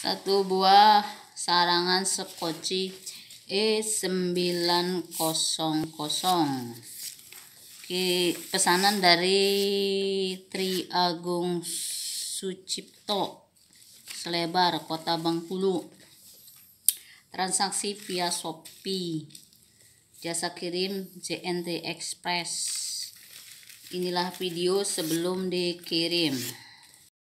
satu buah sarangan sekoci E900 Oke, pesanan dari Tri Agung Sucipto Selebar, Kota Bangkulu. transaksi via Shopee jasa kirim JNT Express inilah video sebelum dikirim